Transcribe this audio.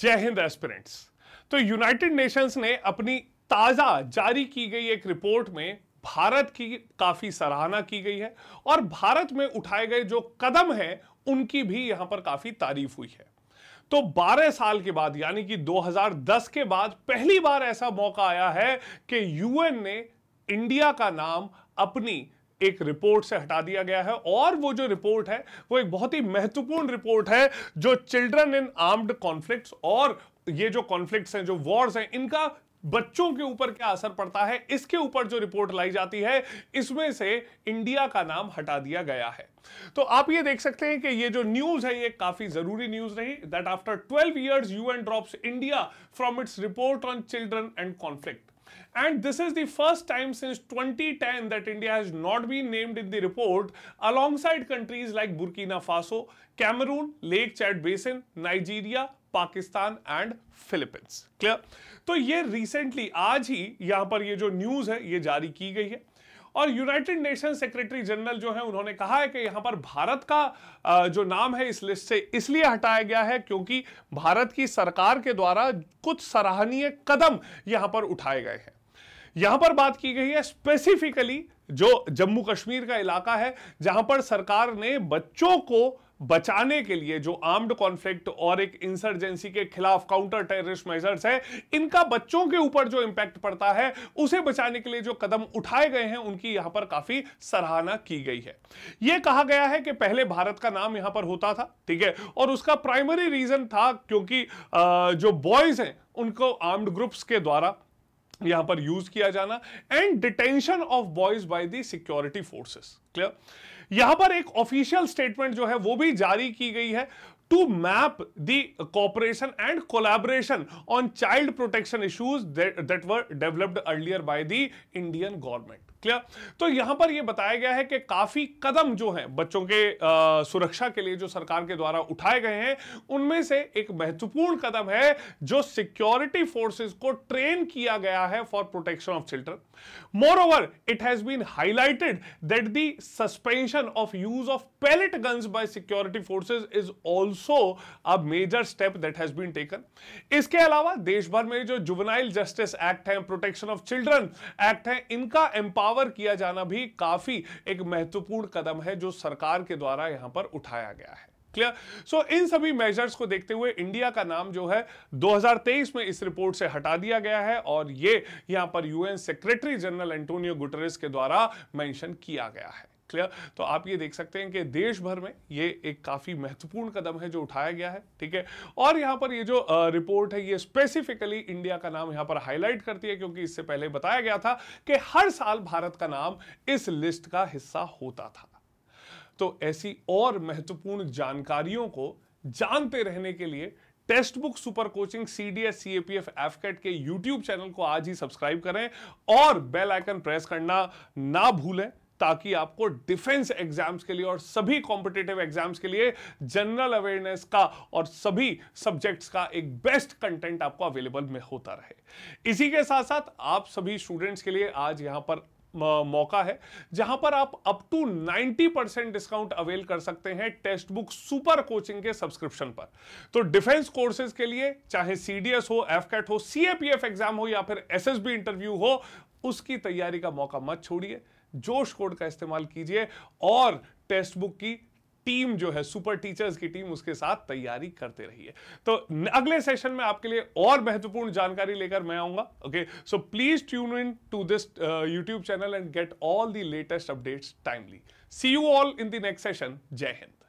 जय हिंद एस्पिरेंट्स तो United Nations ने अपनी ताज़ा जारी की गई एक रिपोर्ट में भारत की काफ़ी सराहना की गई है और भारत में उठाए गए जो कदम हैं उनकी भी यहां पर काफ़ी तारीफ हुई है तो 12 साल के बाद यानी कि 2010 के बाद पहली बार ऐसा मौका आया है कि यूएन ने इंडिया का नाम अपनी एक रिपोर्ट से हटा दिया गया है और वो जो रिपोर्ट है वो एक बहुत ही महत्वपूर्ण रिपोर्ट है जो चिल्ड्रन इन आर्म्ड कॉन्फ्लिक्ट और ये जो कॉन्फ्लिक्ट हैं जो वॉर्स हैं इनका बच्चों के ऊपर क्या असर पड़ता है इसके ऊपर जो रिपोर्ट लाई जाती है इसमें से इंडिया का नाम हटा दिया गया है तो आप ये देख सकते हैं कि ये जो न्यूज है ये काफी जरूरी न्यूज रही that after 12 years UN drops India from its report on children and conflict and this is the first time since 2010 that India has not been named in the report alongside countries like Burkina Faso, Cameroon, Lake Chad Basin, Nigeria, Pakistan and Philippines clear तो ये recently आज ही यहां पर ये जो news है ये जारी की गई है और यूनाइटेड नेशन सेक्रेटरी जनरल जो है उन्होंने कहा है कि यहाँ पर भारत का जो नाम है इस लिस्ट से इसलिए हटाया गया है क्योंकि भारत की सरकार के द्वारा कुछ सराहनीय कदम यहाँ पर उठाए गए हैं यहां पर बात की गई है स्पेसिफिकली जो जम्मू कश्मीर का इलाका है जहां पर सरकार ने बच्चों को बचाने के लिए जो आर्म्ड कॉन्फ्लिक्ट और एक इंसर्जेंसी के खिलाफ काउंटर टेररिस्ट मेजर्स है इनका बच्चों के ऊपर जो इंपैक्ट पड़ता है उसे बचाने के लिए जो कदम उठाए गए हैं उनकी यहां पर काफी सराहना की गई है यह कहा गया है कि पहले भारत का नाम यहां पर होता था ठीक है और उसका प्राइमरी रीजन था क्योंकि जो बॉयज हैं उनको आर्म्ड ग्रुप्स के द्वारा यहां पर यूज किया जाना and detention of boys by the security forces clear यहां पर एक ऑफिशियल स्टेटमेंट जो है वो भी जारी की गई है to map the cooperation and collaboration on child protection issues that, that were developed earlier by the Indian government. Clear तो यहां पर यह बताया गया है कि काफी कदम जो हैं बच्चों के आ, सुरक्षा के लिए जो सरकार के द्वारा उठाए गए हैं उनमें से एक महत्वपूर्ण कदम है जो सिक्योरिटी फोर्सेस को ट्रेन किया गया है for protection of children moreover it has been highlighted that the suspension of use of pellet guns by security forces is also a major step that has been taken इसके अलावा देश भर में जो juvenile justice act है protection of children act है इनका empower empower किया जाना भी काफी एक महत्वपूर्ण कदम है जो सरकार के द्वारा यहां पर उठाया गया है क्लियर सो so, इन सभी मेजर्स को देखते हुए इंडिया का नाम जो है 2023 में इस रिपोर्ट से हटा दिया गया है और ये यहां पर UN secretary general Antonio Guterres के द्वारा मेंशन किया गया है क्लियर तो आप ये देख सकते हैं कि देश भर में ये एक काफ़ी महत्वपूर्ण कदम है जो उठाया गया है ठीक है और यहां पर ये जो रिपोर्ट है ये स्पेसिफिकली इंडिया का नाम यहां पर हाईलाइट करती है क्योंकि इससे पहले बताया गया था कि हर साल भारत का नाम इस लिस्ट का हिस्सा होता था तो ऐसी और महत्वपूर्ण जानकारियों को जानते रहने के लिए Testbook super coaching C D S C A P के यूट्यूब चैनल को आज ही सब्सक्राइब करें और बेल आइकन प्रेस करना ना भूलें ताकि आपको डिफेंस एग्जाम्स के लिए और सभी कॉम्पिटेटिव एग्जाम्स के लिए जनरल अवेयरनेस का और सभी सब्जेक्ट्स का एक बेस्ट कंटेंट आपको अवेलेबल में होता रहे इसी के साथ साथ आप सभी स्टूडेंट्स के लिए आज यहां पर मौका है जहां पर आप up to 90 percent discount avail कर सकते हैं टेस्ट बुक सुपर कोचिंग के सब्सक्रिप्शन पर तो डिफेंस कोर्सेज के लिए चाहे सीडीएस हो एफकेट हो सीएपीएफ एग्जाम हो या फिर एसएसबी इंटरव्यू हो उसकी तैयारी का मौका मत छोड़िए जोश कोड का इस्तेमाल कीजिए और टेक्स्ट बुक की टीम जो है सुपर टीचर्स की टीम उसके साथ तैयारी करते रहिए तो अगले सेशन में आपके लिए और महत्वपूर्ण जानकारी लेकर मैं आऊंगा okay so please tune in to this YouTube channel and get all the latest updates timely see you all in the next session Jai Hind